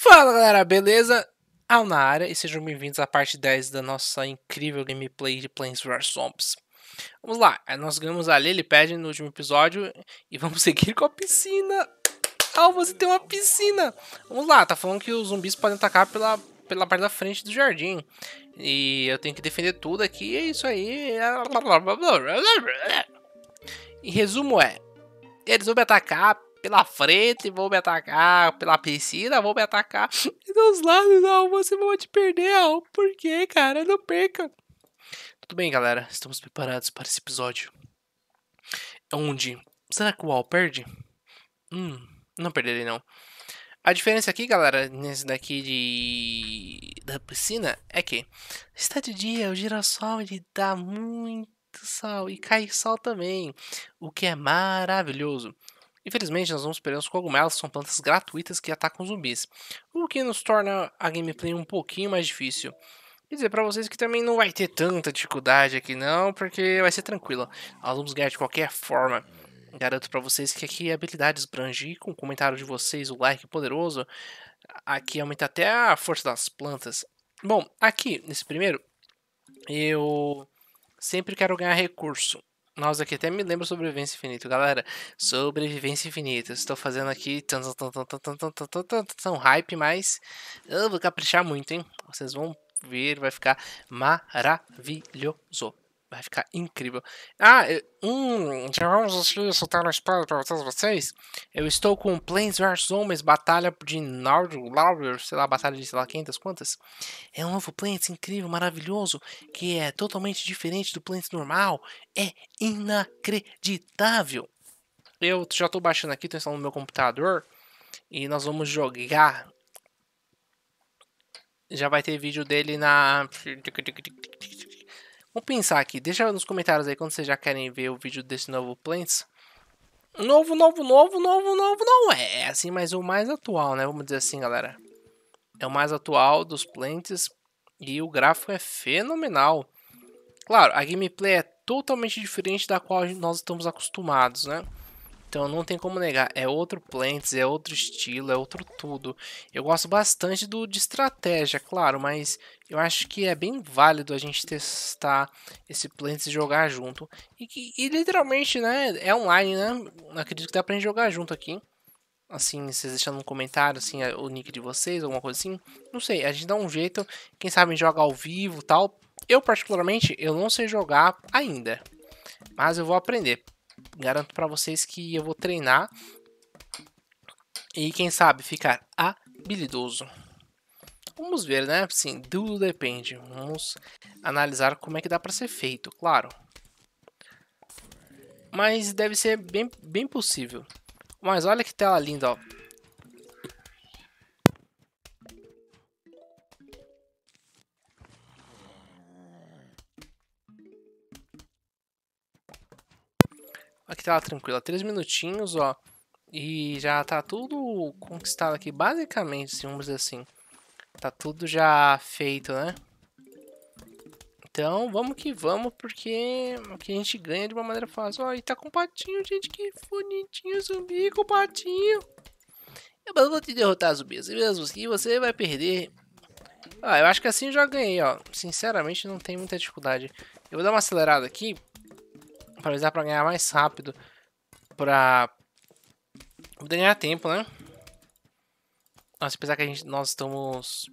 Fala galera, beleza? Ao na área e sejam bem-vindos à parte 10 da nossa incrível gameplay de Planes vs Zombies. Vamos lá, eh, nós ganhamos a Lilipad no último episódio e vamos seguir com a piscina. Ah, você tem uma piscina! Vamos lá, tá falando que os zumbis podem atacar pela, pela parte da frente do jardim. E eu tenho que defender tudo aqui, é isso aí. Em resumo é, eles vão me atacar pela frente vão me atacar, pela piscina vão me atacar, e dos lados, não, você vai te perder, Al. Por quê, cara? Não perca. Tudo bem, galera, estamos preparados para esse episódio. Onde, será que o Al perde? Hum, não perderei não. A diferença aqui, galera, nesse daqui de da piscina é que está de dia, o girassol ele dá muito sol e cai sol também, o que é maravilhoso. Infelizmente, nós vamos perder os cogumelos, que são plantas gratuitas que atacam zumbis, o que nos torna a gameplay um pouquinho mais difícil. dizer pra vocês que também não vai ter tanta dificuldade aqui não, porque vai ser tranquila. Nós vamos ganhar de qualquer forma. Garanto para vocês que aqui habilidades brangem com o comentário de vocês, o like poderoso, aqui aumenta até a força das plantas. Bom, aqui nesse primeiro, eu sempre quero ganhar recurso. Nossa, aqui até me lembro Sobrevivência Infinita. Galera, Sobrevivência Infinita. Estou fazendo aqui tão, tão, tão, tão, tão, tão, tão, tão, tão hype, mas eu vou caprichar muito, hein? Vocês vão ver, vai ficar maravilhoso. Vai ficar incrível. Ah, eh, um, já vamos soltar um spoiler para todos vocês. Eu estou com Planes vs Zombies Batalha de Lauder, sei lá, Batalha de sei lá 500, quantas. É um novo Planes incrível, maravilhoso, que é totalmente diferente do Planes normal. É inacreditável. Eu já estou baixando aqui, estou instalando no meu computador. E nós vamos jogar. Já vai ter vídeo dele na Vamos pensar aqui. Deixa nos comentários aí quando vocês já querem ver o vídeo desse novo Plants. Novo, novo, novo, novo, novo não é, é, assim, mas o mais atual, né? Vamos dizer assim, galera. É o mais atual dos Plants e o gráfico é fenomenal. Claro, a gameplay é totalmente diferente da qual nós estamos acostumados, né? Então não tem como negar, é outro Plants, é outro estilo, é outro tudo. Eu gosto bastante do de estratégia, claro, mas eu acho que é bem válido a gente testar esse Plants e jogar junto. E, e literalmente, né, é online, né? Acredito que dá pra gente jogar junto aqui. Assim, vocês deixando um comentário, assim, o nick de vocês, alguma coisa assim. Não sei, a gente dá um jeito. Quem sabe jogar ao vivo tal. Eu, particularmente, eu não sei jogar ainda. Mas eu vou aprender. Garanto para vocês que eu vou treinar e quem sabe ficar habilidoso. Vamos ver, né? Sim, tudo depende. Vamos analisar como é que dá para ser feito, claro. Mas deve ser bem, bem possível. Mas olha que tela linda, ó. Aqui tá tranquila, 3 minutinhos, ó. E já tá tudo conquistado aqui, basicamente, se assim, vamos dizer assim. Tá tudo já feito, né? Então, vamos que vamos, porque que a gente ganha de uma maneira fácil. Ó, e tá com patinho, gente, que bonitinho zumbi com patinho. Eu vou te derrotar, zumbi, assim mesmo, que assim você vai perder. Ah, eu acho que assim eu já ganhei, ó. Sinceramente, não tem muita dificuldade. Eu vou dar uma acelerada aqui, atualizar para ganhar mais rápido. Pra poder ganhar tempo, né? Nossa, apesar que a gente, nós estamos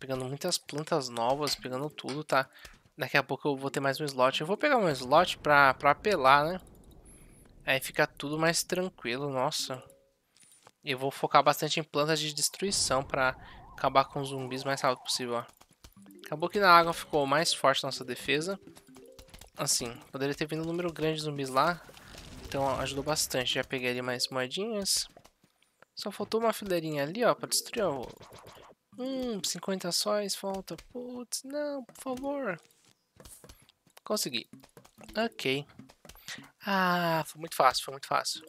pegando muitas plantas novas, pegando tudo, tá? Daqui a pouco eu vou ter mais um slot. Eu vou pegar um slot pra, pra apelar, né? Aí fica tudo mais tranquilo, nossa. Eu vou focar bastante em plantas de destruição pra acabar com os zumbis mais rápido possível, ó. Acabou que na água ficou mais forte nossa defesa. Assim, poderia ter vindo um número grande de zumbis lá. Então ajudou bastante. Já peguei ali mais moedinhas. Só faltou uma fileirinha ali, ó, pra destruir. Ó. Hum, 50 sóis, falta. Putz, não, por favor. Consegui. Ok. Ah, foi muito fácil, foi muito fácil.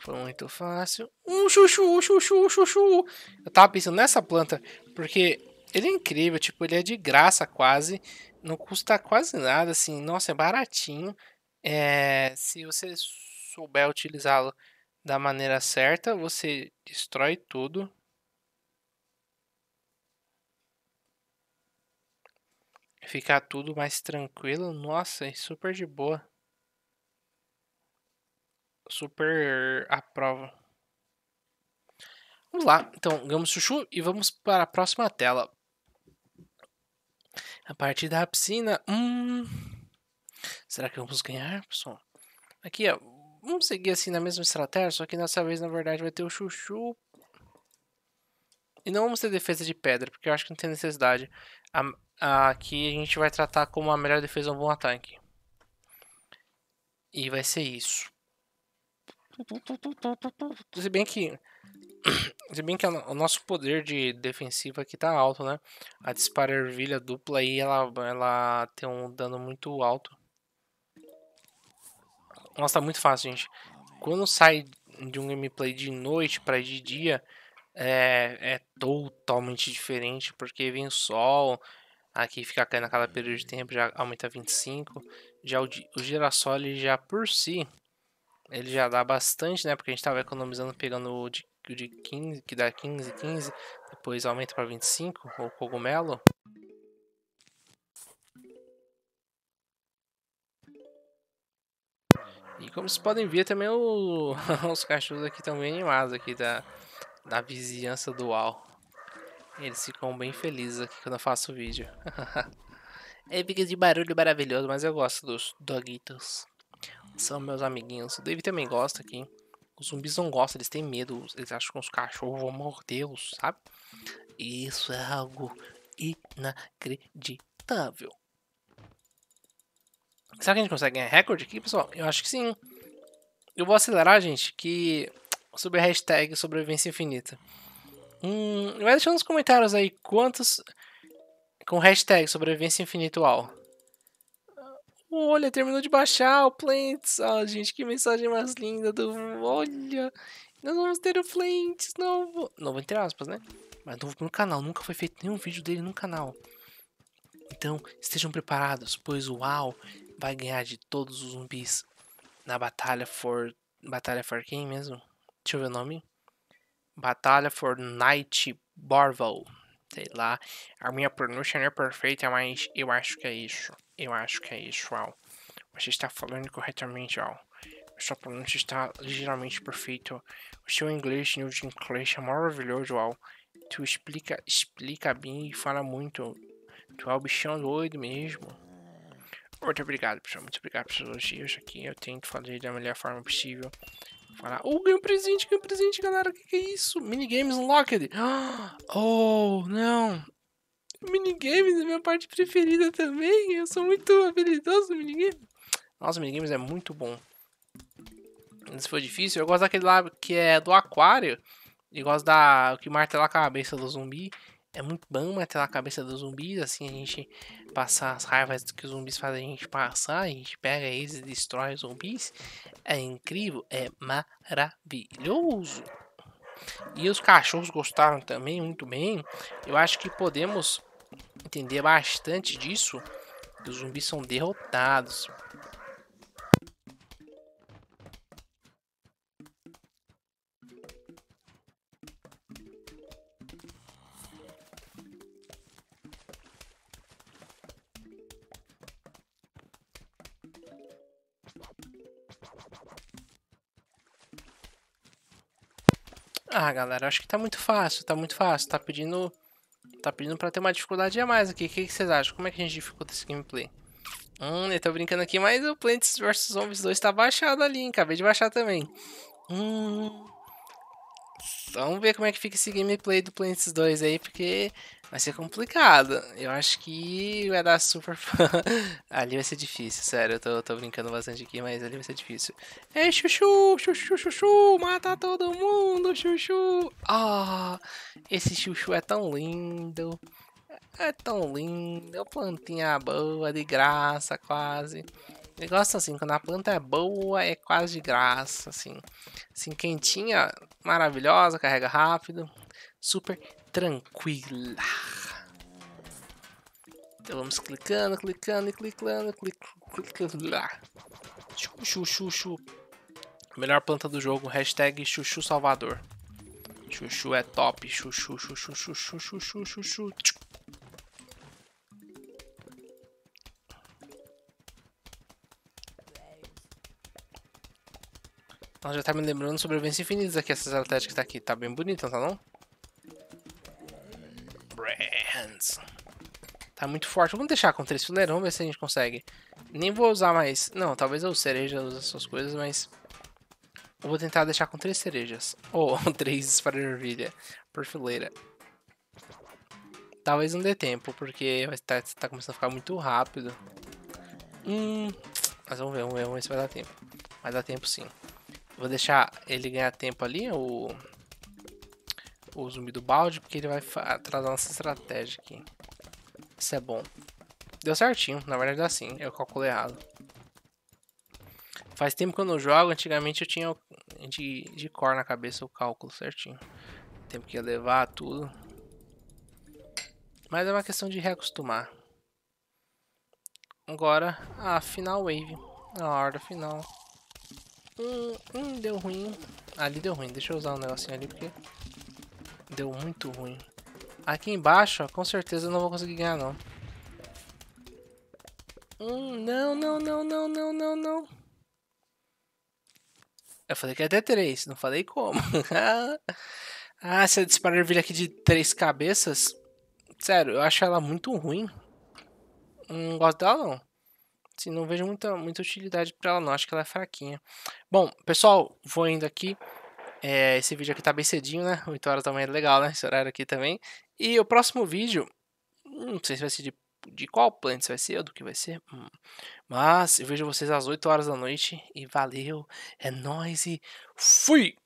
Foi muito fácil. Um chuchu, chuchu, chuchu. Eu tava pensando nessa planta, porque ele é incrível, tipo, ele é de graça quase não custa quase nada, assim, nossa, é baratinho. É, se você souber utilizá-lo da maneira certa, você destrói tudo. Ficar tudo mais tranquilo, nossa, é super de boa. Super a prova. Vamos lá, então, Gamos Chuchu e vamos para a próxima tela. A partir da piscina. Hum. Será que vamos ganhar, pessoal? Aqui, ó. Vamos seguir assim na mesma estratégia, só que dessa vez, na verdade, vai ter o chuchu. E não vamos ter defesa de pedra, porque eu acho que não tem necessidade. A, a, aqui a gente vai tratar como a melhor defesa um bom ataque. E vai ser isso. Se bem que se bem que o nosso poder de defensiva aqui tá alto, né? A dispara ervilha dupla aí, ela, ela tem um dano muito alto. Nossa, tá muito fácil, gente. Quando sai de um gameplay de noite para de dia, é, é totalmente diferente, porque vem o sol, aqui fica caindo a cada período de tempo, já aumenta 25. Já o, o girassol, ele já por si, ele já dá bastante, né? Porque a gente estava economizando pegando de de 15, que dá 15, 15, depois aumenta para 25, ou cogumelo. E como vocês podem ver também o, os cachorros aqui estão bem animados aqui da, da vizinhança do UAU. Eles ficam bem felizes aqui quando eu faço o vídeo. é fica de barulho maravilhoso, mas eu gosto dos doguitos. São meus amiguinhos. O David também gosta aqui. Os zumbis não gostam, eles têm medo, eles acham que os cachorros vão mordê-los, sabe? Isso é algo inacreditável. Será que a gente consegue ganhar recorde aqui, pessoal? Eu acho que sim. Eu vou acelerar, gente, que... Sobre a hashtag sobrevivência infinita. Hum, vai deixando nos comentários aí quantos... Com hashtag sobrevivência infinita uau. Olha, terminou de baixar o Plants. Ah, gente, que mensagem mais linda do. Olha, nós vamos ter o Plants novo. Novo entre aspas, né? Mas novo no canal. Nunca foi feito nenhum vídeo dele no canal. Então, estejam preparados, pois o Al vai ganhar de todos os zumbis na Batalha for. Batalha for quem mesmo? Deixa eu ver o nome. Batalha for Night Barvel sei lá. A minha pronúncia não é perfeita, mas eu acho que é isso. Eu acho que é isso, ó Você está falando corretamente, ó Sua pronúncia está ligeiramente perfeita. O seu inglês, New de inglês é maravilhoso, ó Tu explica, explica bem e fala muito. Tu é o bichão doido mesmo. Muito obrigado, pessoal. Muito obrigado pelos elogios aqui. Eu tento fazer da melhor forma possível. Falar, oh, ganhei um presente, ganhei um presente, galera. O que, que é isso? Minigames locker? Oh, não. Minigames é minha parte preferida também. Eu sou muito habilidoso no minigame. Nossa, minigames é muito bom. Isso foi difícil. Eu gosto daquele lá que é do aquário. Eu gosto da. que martela a cabeça do zumbi. É muito bom matar a cabeça dos zumbis, assim a gente passar as raivas que os zumbis fazem a gente passar, a gente pega eles e destrói os zumbis. É incrível, é maravilhoso. E os cachorros gostaram também muito bem. Eu acho que podemos entender bastante disso. Que os zumbis são derrotados galera. Acho que tá muito fácil, tá muito fácil. Tá pedindo. Tá pedindo pra ter uma dificuldade a mais aqui. O que, que vocês acham? Como é que a gente dificulta esse gameplay? Hum, eu tô brincando aqui, mas o Plants vs Zombies 2 tá baixado ali, hein? Acabei de baixar também. Hum. Vamos ver como é que fica esse gameplay do Plants 2 aí, porque vai ser complicado. Eu acho que vai dar super. ali vai ser difícil, sério. Eu tô, tô, brincando bastante aqui, mas ali vai ser difícil. É chuchu, chuchu, chuchu, mata todo mundo, chuchu. Ah, esse chuchu é tão lindo. É tão lindo. É uma plantinha boa, de graça, quase. negócio assim, quando a planta é boa, é quase de graça, assim. Assim, quentinha, maravilhosa, carrega rápido. Super tranquila. Então vamos clicando, clicando e clicando, clicando. Chuchu, chuchu. Melhor planta do jogo, hashtag chuchu salvador. Chuchu é top, chuchu, chuchu, chuchu, chuchu, chuchu. Ela já tá me lembrando sobrevivência infinita aqui, essa estratégia que tá aqui. Tá bem bonita, tá não? Tá muito forte. Vamos deixar com três fileiras, vamos ver se a gente consegue. Nem vou usar mais... Não, talvez eu use cereja use essas coisas, mas... Eu vou tentar deixar com três cerejas. Ou oh, três ervilha por fileira. Talvez não dê tempo, porque tá, tá começando a ficar muito rápido. Hum... Mas vamos ver, vamos ver, vamos ver se vai dar tempo. Vai dar tempo sim. Vou deixar ele ganhar tempo ali, o... O zumbi do balde, porque ele vai atrasar nossa estratégia aqui. Isso é bom. Deu certinho, na verdade assim, eu calculei errado. Faz tempo que eu não jogo, antigamente eu tinha de, de cor na cabeça o cálculo certinho. Tempo que ia levar, tudo. Mas é uma questão de reacostumar. Agora, a final wave. A hora final. Hum, hum, deu ruim. Ali deu ruim. Deixa eu usar um negocinho ali porque... Deu muito ruim. Aqui embaixo, ó, com certeza eu não vou conseguir ganhar, não. Hum, não, não, não, não, não, não, não. Eu falei que ia até três, não falei como. ah, se eu disparar ervilha aqui de três cabeças... Sério, eu acho ela muito ruim. Não gosto dela, não. Assim, não vejo muita, muita utilidade para ela, não. Acho que ela é fraquinha. Bom, pessoal, vou indo aqui. É, esse vídeo aqui tá bem cedinho, né? 8 horas também é legal, né? Esse horário aqui também. E o próximo vídeo, não sei se vai ser de, de qual planet vai ser, ou do que vai ser. Hum. Mas eu vejo vocês às 8 horas da noite. E valeu, é nóis e fui!